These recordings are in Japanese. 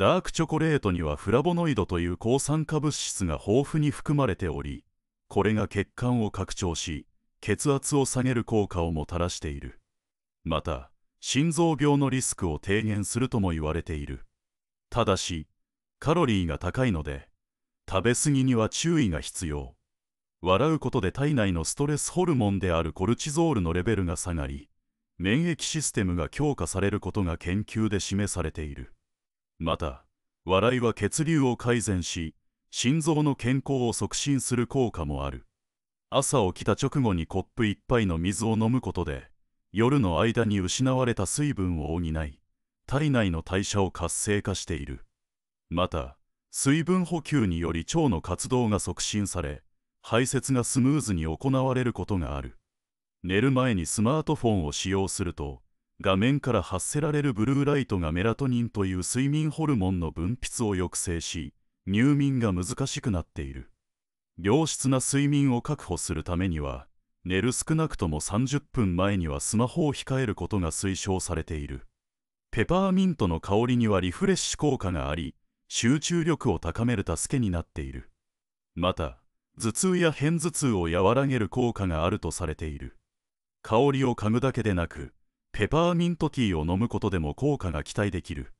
ダークチョコレートにはフラボノイドという抗酸化物質が豊富に含まれておりこれが血管を拡張し血圧を下げる効果をもたらしているまた心臓病のリスクを低減するとも言われているただしカロリーが高いので食べ過ぎには注意が必要笑うことで体内のストレスホルモンであるコルチゾールのレベルが下がり免疫システムが強化されることが研究で示されているまた笑いは血流を改善し心臓の健康を促進する効果もある朝起きた直後にコップ1杯の水を飲むことで夜の間に失われた水分を補い体内の代謝を活性化しているまた水分補給により腸の活動が促進され排泄がスムーズに行われることがある寝る前にスマートフォンを使用すると画面から発せられるブルーライトがメラトニンという睡眠ホルモンの分泌を抑制し入眠が難しくなっている良質な睡眠を確保するためには寝る少なくとも30分前にはスマホを控えることが推奨されているペパーミントの香りにはリフレッシュ効果があり集中力を高める助けになっているまた頭痛や片頭痛を和らげる効果があるとされている香りを嗅ぐだけでなくペパーミントティーを飲むことでも効果が期待できる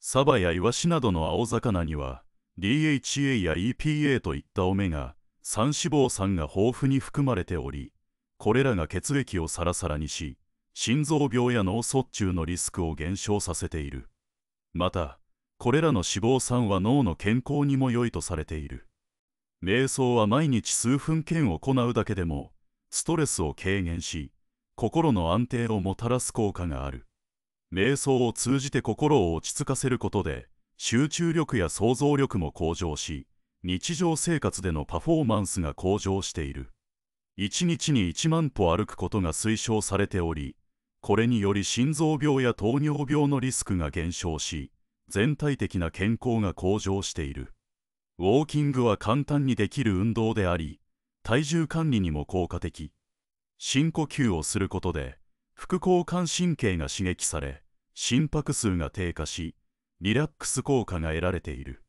サバやイワシなどの青魚には DHA や EPA といったオメガ3脂肪酸が豊富に含まれておりこれらが血液をサラサラにし心臓病や脳卒中のリスクを減少させているまたこれらの脂肪酸は脳の健康にも良いとされている瞑想は毎日数分間行うだけでもストレスを軽減し心の安定をもたらす効果がある瞑想を通じて心を落ち着かせることで集中力や想像力も向上し日常生活でのパフォーマンスが向上している1日に1万歩歩くことが推奨されておりこれにより心臓病や糖尿病のリスクが減少し全体的な健康が向上しているウォーキングは簡単にできる運動であり体重管理にも効果的深呼吸をすることで副交感神経が刺激され心拍数が低下しリラックス効果が得られている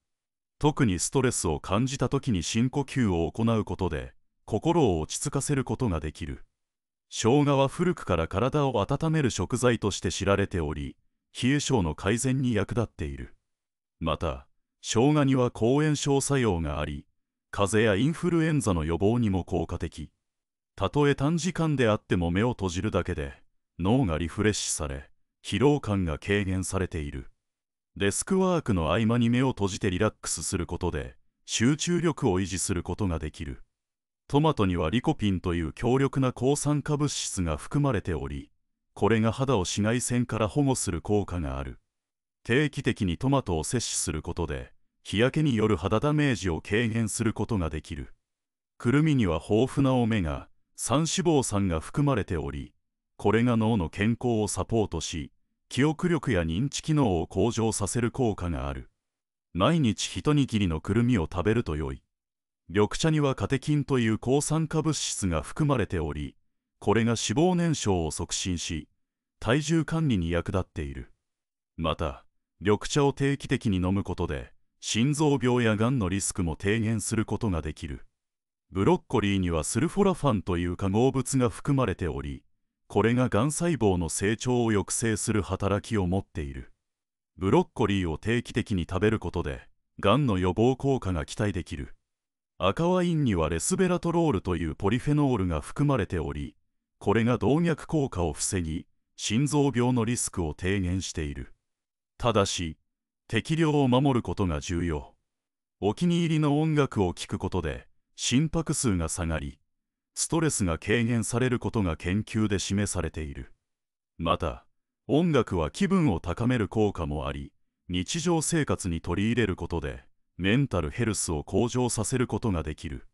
特にストレスを感じた時に深呼吸を行うことで心を落ち着かせることができる生姜は古くから体を温める食材として知られており冷え性の改善に役立っているまた生姜には抗炎症作用があり風邪やインフルエンザの予防にも効果的たとえ短時間であっても目を閉じるだけで脳がリフレッシュされ疲労感が軽減されているデスクワークの合間に目を閉じてリラックスすることで集中力を維持することができるトマトにはリコピンという強力な抗酸化物質が含まれておりこれが肌を紫外線から保護する効果がある定期的にトマトを摂取することで日焼けによる肌ダメージを軽減することができるくるみには豊富なオメガ三脂肪酸が含まれておりこれが脳の健康をサポートし記憶力や認知機能を向上させる効果がある毎日一握りのくるみを食べると良い緑茶にはカテキンという抗酸化物質が含まれておりこれが脂肪燃焼を促進し体重管理に役立っているまた緑茶を定期的に飲むことで心臓病やがんのリスクも低減することができるブロッコリーにはスルフォラファンという化合物が含まれておりこれががん細胞の成長を抑制する働きを持っているブロッコリーを定期的に食べることでがんの予防効果が期待できる赤ワインにはレスベラトロールというポリフェノールが含まれておりこれが動脈硬化を防ぎ心臓病のリスクを低減しているただし適量を守ることが重要お気に入りの音楽を聴くことで心拍数が下がりストレスが軽減されることが研究で示されているまた音楽は気分を高める効果もあり日常生活に取り入れることでメンタルヘルスを向上させることができる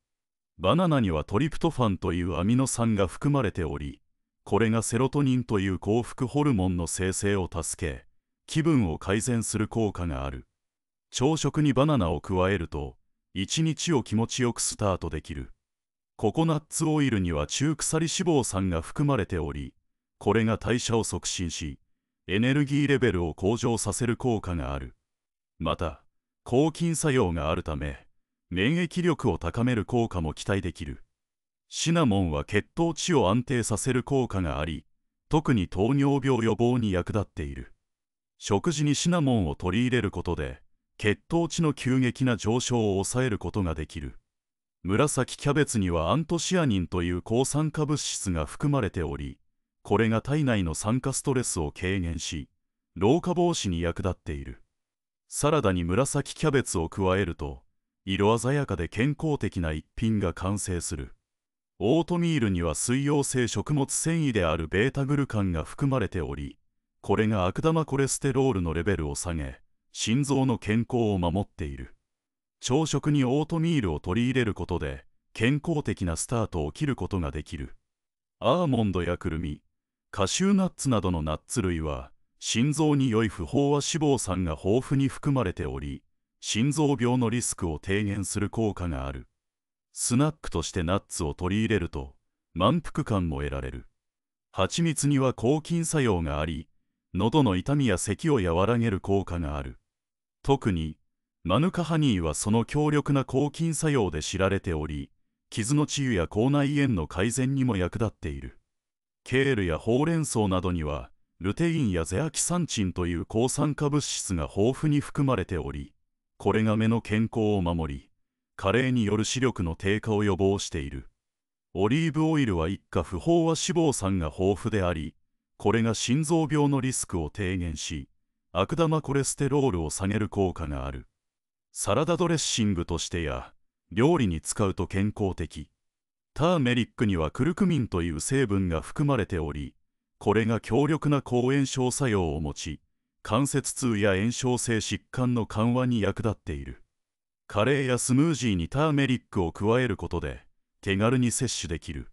バナナにはトリプトファンというアミノ酸が含まれておりこれがセロトニンという幸福ホルモンの生成を助け気分を改善する効果がある朝食にバナナを加えると一日を気持ちよくスタートできるココナッツオイルには中鎖脂肪酸が含まれておりこれが代謝を促進しエネルギーレベルを向上させる効果があるまた抗菌作用があるため免疫力を高める効果も期待できるシナモンは血糖値を安定させる効果があり特に糖尿病予防に役立っている食事にシナモンを取り入れることで血糖値の急激な上昇を抑えることができる紫キャベツにはアントシアニンという抗酸化物質が含まれておりこれが体内の酸化ストレスを軽減し老化防止に役立っているサラダに紫キャベツを加えると色鮮やかで健康的な一品が完成するオートミールには水溶性食物繊維であるベータグルカンが含まれておりこれが悪玉コレステロールのレベルを下げ心臓の健康を守っている朝食にオートミールを取り入れることで健康的なスタートを切ることができるアーモンドやくるみカシューナッツなどのナッツ類は心臓に良い不飽和脂肪酸が豊富に含まれており心臓病のリスクを低減する効果があるスナックとしてナッツを取り入れると満腹感も得られる蜂蜜には抗菌作用があり喉の痛みや咳を和らげる効果がある特にマヌカハニーはその強力な抗菌作用で知られており傷の治癒や口内炎の改善にも役立っているケールやほうれん草などにはルテインやゼアキサンチンという抗酸化物質が豊富に含まれておりこれが目の健康を守り加齢による視力の低下を予防しているオリーブオイルは一家不飽和脂肪酸が豊富でありこれが心臓病のリスクを低減し悪玉コレステロールを下げる効果があるサラダドレッシングとしてや料理に使うと健康的ターメリックにはクルクミンという成分が含まれておりこれが強力な抗炎症作用を持ち関節痛や炎症性疾患の緩和に役立っているカレーやスムージーにターメリックを加えることで手軽に摂取できる